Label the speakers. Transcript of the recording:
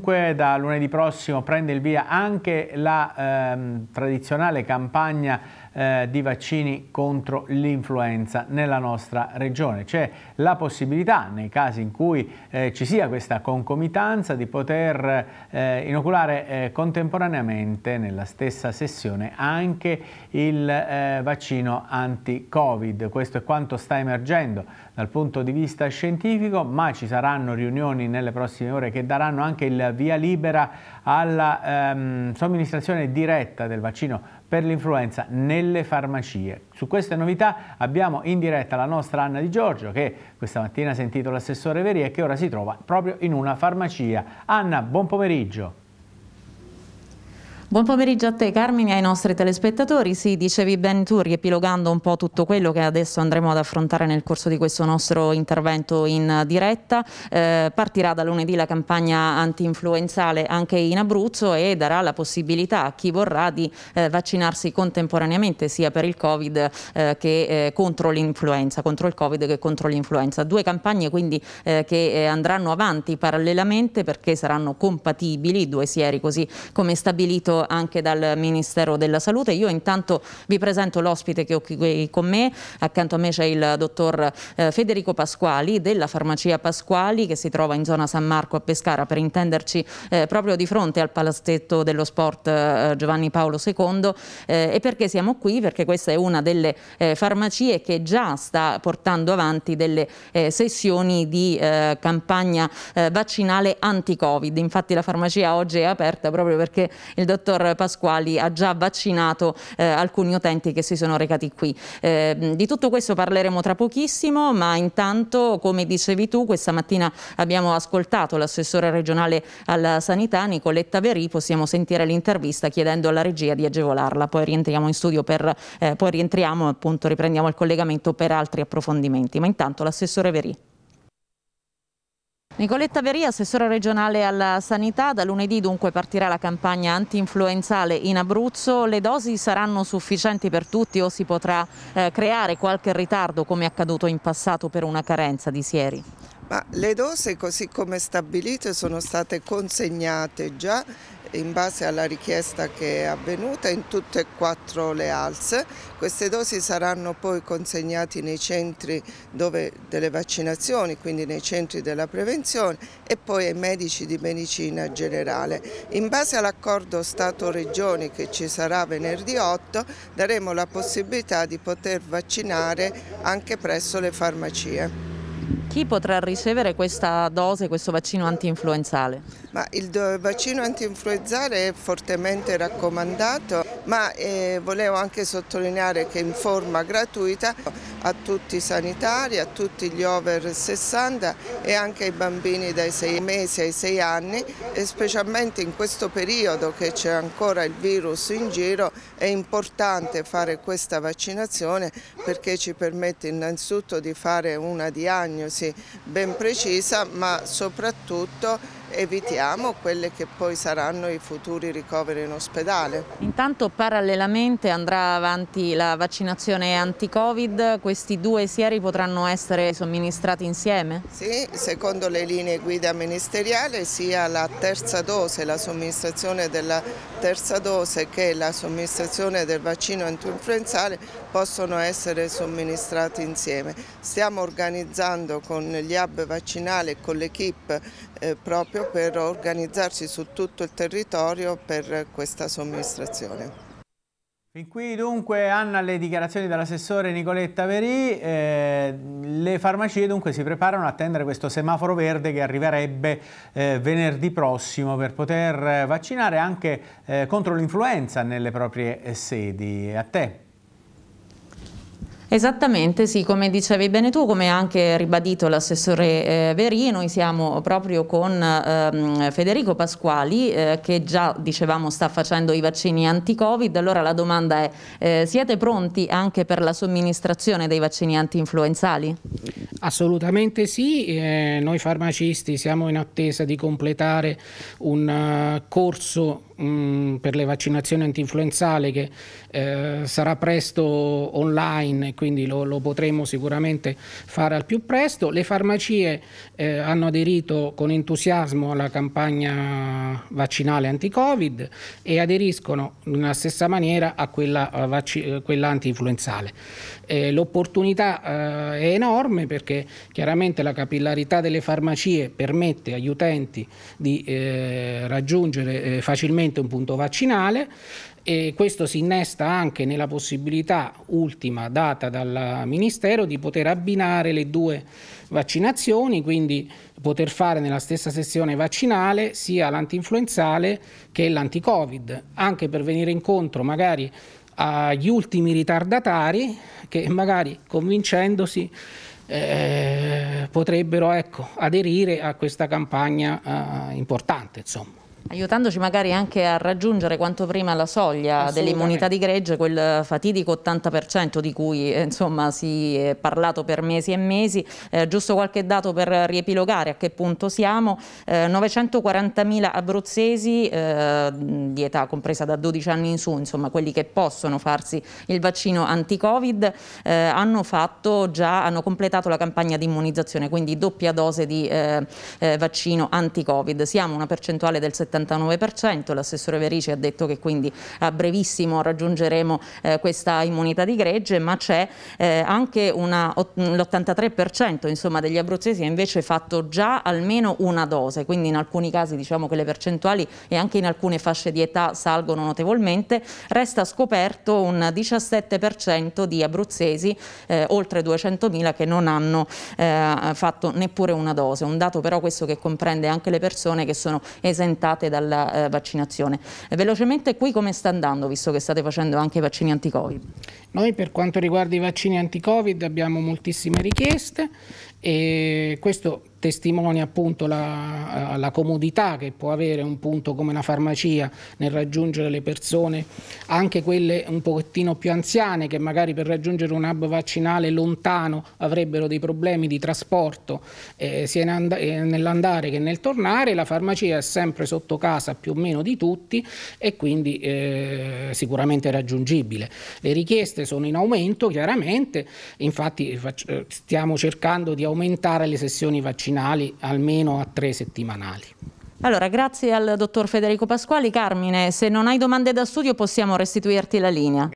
Speaker 1: dunque da lunedì prossimo prende il via anche la ehm, tradizionale campagna eh, di vaccini contro l'influenza nella nostra regione. C'è la possibilità, nei casi in cui eh, ci sia questa concomitanza, di poter eh, inoculare eh, contemporaneamente nella stessa sessione anche il eh, vaccino anti-Covid. Questo è quanto sta emergendo dal punto di vista scientifico, ma ci saranno riunioni nelle prossime ore che daranno anche il via libera alla ehm, somministrazione diretta del vaccino per l'influenza nelle farmacie. Su queste novità abbiamo in diretta la nostra Anna Di Giorgio che questa mattina ha sentito l'assessore Veria e che ora si trova proprio in una farmacia. Anna, buon pomeriggio.
Speaker 2: Buon pomeriggio a te Carmine e ai nostri telespettatori. Sì, dicevi ben tu, riepilogando un po' tutto quello che adesso andremo ad affrontare nel corso di questo nostro intervento in diretta. Eh, partirà da lunedì la campagna anti-influenzale anche in Abruzzo e darà la possibilità a chi vorrà di eh, vaccinarsi contemporaneamente sia per il Covid eh, che eh, contro l'influenza, contro il Covid che contro l'influenza. Due campagne quindi eh, che eh, andranno avanti parallelamente perché saranno compatibili, due sieri così come stabilito anche dal Ministero della Salute. Io intanto vi presento l'ospite che ho qui con me, accanto a me c'è il dottor eh, Federico Pasquali della farmacia Pasquali che si trova in zona San Marco a Pescara per intenderci eh, proprio di fronte al palazzetto dello sport eh, Giovanni Paolo II eh, e perché siamo qui? Perché questa è una delle eh, farmacie che già sta portando avanti delle sessioni di campagna vaccinale anti-covid. Infatti la farmacia oggi è aperta proprio perché il dottor dottor Pasquali ha già vaccinato eh, alcuni utenti che si sono recati qui. Eh, di tutto questo parleremo tra pochissimo, ma intanto, come dicevi tu, questa mattina abbiamo ascoltato l'assessore regionale alla sanità, Nicoletta Verì, possiamo sentire l'intervista chiedendo alla regia di agevolarla, poi rientriamo in studio, per, eh, poi rientriamo appunto, riprendiamo il collegamento per altri approfondimenti, ma intanto l'assessore Verì. Nicoletta Veria, assessora regionale alla sanità, da lunedì dunque partirà la campagna anti-influenzale in Abruzzo, le dosi saranno sufficienti per tutti o si potrà eh, creare qualche ritardo come è accaduto in passato per una carenza di sieri? Ma
Speaker 3: le dosi così come stabilite sono state consegnate già in base alla richiesta che è avvenuta in tutte e quattro le ALS. Queste dosi saranno poi consegnate nei centri dove, delle vaccinazioni, quindi nei centri della prevenzione e poi ai medici di medicina generale. In base all'accordo Stato-Regioni che ci sarà venerdì 8 daremo la possibilità di poter vaccinare anche presso le farmacie.
Speaker 2: Chi potrà ricevere questa dose, questo vaccino antinfluenzale?
Speaker 3: Ma il vaccino anti-influenzale è fortemente raccomandato, ma eh, volevo anche sottolineare che in forma gratuita a tutti i sanitari, a tutti gli over 60 e anche ai bambini dai 6 mesi ai 6 anni e specialmente in questo periodo che c'è ancora il virus in giro è importante fare questa vaccinazione perché ci permette innanzitutto di fare una diagnosi diagnosi ben precisa ma soprattutto evitiamo quelli che poi saranno i futuri ricoveri in ospedale.
Speaker 2: Intanto parallelamente andrà avanti la vaccinazione anti-Covid, questi due sieri potranno essere somministrati insieme?
Speaker 3: Sì, secondo le linee guida ministeriali sia la terza dose, la somministrazione della terza dose che la somministrazione del vaccino antinfluenzale possono essere somministrati insieme. Stiamo organizzando con gli hub vaccinali e con l'equipe eh, proprio proprio per organizzarci su tutto il territorio per questa somministrazione.
Speaker 1: Fin qui dunque Anna le dichiarazioni dell'assessore Nicoletta Verì, eh, le farmacie dunque si preparano a attendere questo semaforo verde che arriverebbe eh, venerdì prossimo per poter vaccinare anche eh, contro l'influenza nelle proprie sedi. A te.
Speaker 2: Esattamente, sì, come dicevi bene tu, come ha anche ribadito l'assessore eh, Veri, noi siamo proprio con ehm, Federico Pasquali eh, che già dicevamo sta facendo i vaccini anti-Covid, allora la domanda è eh, siete pronti anche per la somministrazione dei vaccini anti-influenzali? Assolutamente sì, eh, noi farmacisti siamo in attesa di completare
Speaker 4: un uh, corso mm, per le vaccinazioni antinfluenzali che eh, sarà presto online, quindi lo, lo, potremo sicuramente fare al più presto. Le farmacie eh, hanno aderito con entusiasmo alla campagna vaccinale anti-Covid e aderiscono nella stessa maniera a quella, eh, vac- quella anti-influenzale. Eh, l'opportunità eh, è enorme perché perché chiaramente la capillarità delle farmacie permette agli utenti di eh, raggiungere eh, facilmente un punto vaccinale e questo si innesta anche nella possibilità ultima data dal Ministero di poter abbinare le due vaccinazioni, quindi poter fare nella stessa sessione vaccinale sia l'antinfluenzale che l'anticovid, anche per venire incontro magari agli ultimi ritardatari che magari convincendosi eh, potrebbero ecco, aderire a questa campagna eh, importante. Insomma
Speaker 2: aiutandoci magari anche a raggiungere quanto prima la soglia dell'immunità di gregge, quel fatidico 80% di cui eh, insomma, si è parlato per mesi e mesi. Eh, giusto qualche dato per riepilogare a che punto siamo. Eh, 940.000 abruzzesi eh, di età compresa da 12 anni in su, insomma quelli che possono farsi il vaccino anti-Covid, eh, hanno, hanno completato la campagna di immunizzazione, quindi doppia dose di eh, vaccino anti-Covid. Siamo una percentuale del 70%. 79%, l'assessore Verici ha detto che quindi a brevissimo raggiungeremo eh, questa immunità di gregge, ma c'è eh, anche l'83% insomma, degli abruzzesi ha invece fatto già almeno una dose, quindi in alcuni casi diciamo che le percentuali e anche in alcune fasce di età salgono notevolmente, resta scoperto un 17% di abruzzesi, eh, oltre 200.000, che non hanno eh, fatto neppure una dose, un dato però questo che comprende anche le persone che sono esentate anche dalla eh, vaccinazione. Eh, velocemente qui come sta andando, visto che state facendo anche i vaccini anti-Covid? Noi per quanto riguarda i vaccini anti-Covid abbiamo moltissime richieste
Speaker 4: e questo testimonia appunto la, eh, la, comodità che può avere un punto come la farmacia nel raggiungere le persone, anche quelle un pochettino più anziane che magari per raggiungere un hub vaccinale lontano avrebbero dei problemi di trasporto eh, sia eh, nell'andare che nel tornare, la farmacia è sempre sotto casa più o meno di tutti e quindi eh, sicuramente raggiungibile. Le richieste sono in aumento chiaramente, infatti eh, stiamo cercando di aumentare le sessioni vaccinali vaccinali almeno a tre settimanali.
Speaker 2: Allora, grazie al dottor Federico Pasquali. Carmine, se non hai domande da studio possiamo restituirti la linea.